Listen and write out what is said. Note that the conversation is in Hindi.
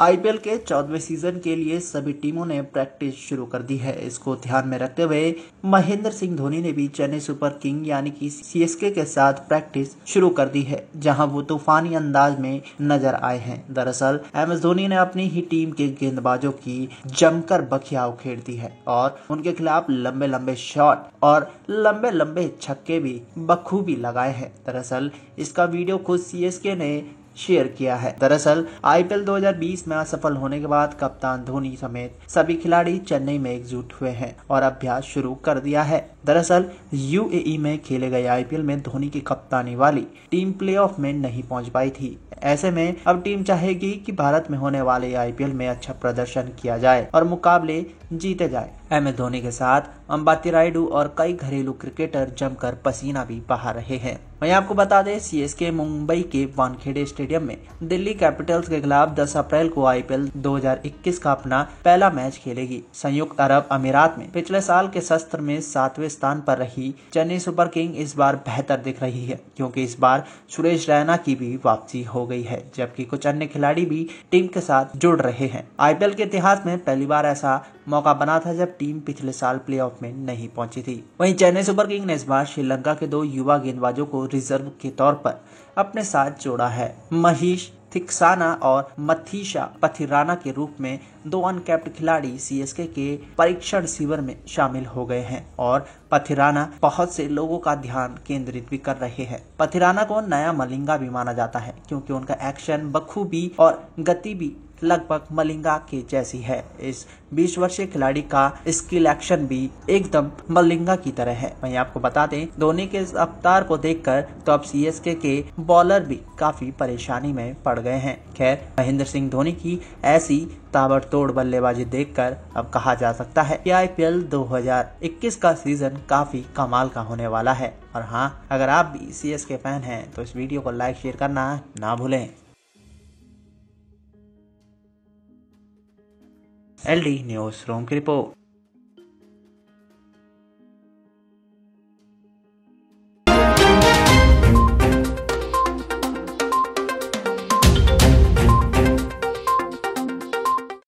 आईपीएल के चौदहवें सीजन के लिए सभी टीमों ने प्रैक्टिस शुरू कर दी है इसको ध्यान में रखते हुए महेंद्र सिंह धोनी ने भी चेन्नई सुपर किंग यानी कि सीएसके के साथ प्रैक्टिस शुरू कर दी है जहां वो तूफानी अंदाज में नजर आए हैं दरअसल एम एस धोनी ने अपनी ही टीम के गेंदबाजों की जमकर बखिया उखेड़ दी है और उनके खिलाफ लंबे लंबे शॉट और लंबे लंबे छक्के भी बखूबी लगाए हैं दरअसल इसका वीडियो खुद सी ने शेयर किया है दरअसल आईपीएल 2020 में असफल होने के बाद कप्तान धोनी समेत सभी खिलाड़ी चेन्नई में एकजुट हुए हैं और अभ्यास शुरू कर दिया है दरअसल यूएई में खेले गए आईपीएल में धोनी की कप्तानी वाली टीम प्लेऑफ में नहीं पहुंच पाई थी ऐसे में अब टीम चाहेगी कि भारत में होने वाले आईपीएल में अच्छा प्रदर्शन किया जाए और मुकाबले जीते जाए एम एस धोनी के साथ अम्बाती रायडू और कई घरेलू क्रिकेटर जमकर पसीना भी बहा रहे हैं वहीं आपको बता दें सीएसके मुंबई के वानखेड़े स्टेडियम में दिल्ली कैपिटल्स के खिलाफ 10 अप्रैल को आईपीएल 2021 का अपना पहला मैच खेलेगी संयुक्त अरब अमीरात में पिछले साल के शस्त्र में सातवें स्थान पर रही चेन्नई सुपर किंग इस बार बेहतर दिख रही है क्योंकि इस बार सुरेश रैना की भी वापसी हो गई है जबकि कुछ अन्य खिलाड़ी भी टीम के साथ जुड़ रहे हैं आईपीएल के इतिहास में पहली बार ऐसा मौका बना था जब टीम पिछले साल प्लेऑफ में नहीं पहुंची थी वहीं चेन्नई सुपर किंग ने इस बार श्रीलंका के दो युवा गेंदबाजों को रिजर्व के तौर पर अपने साथ जोड़ा है महेश थिक्साना और मथीशा पथिराना के रूप में दो अनकैप्ड खिलाड़ी सीएसके के परीक्षण शिविर में शामिल हो गए हैं और पथिराना बहुत से लोगों का ध्यान केंद्रित भी कर रहे हैं पथिराना को नया मलिंगा भी माना जाता है क्योंकि उनका एक्शन बखूबी और गति भी लगभग मलिंगा के जैसी है इस बीस वर्षीय खिलाड़ी का स्किल एक्शन भी एकदम मलिंगा की तरह है वहीं आपको बता दें धोनी के इस अवतार को देखकर तो अब सी के बॉलर भी काफी परेशानी में पड़ गए हैं खैर महेंद्र सिंह धोनी की ऐसी ताबड़तोड़ बल्लेबाजी देखकर अब कहा जा सकता है कि आईपीएल 2021 का सीजन काफी कमाल का होने वाला है और हाँ अगर आप भी सी के फैन हैं तो इस वीडियो को लाइक शेयर करना ना भूलें एल डी न्यूज़ रूम की रिपोर्ट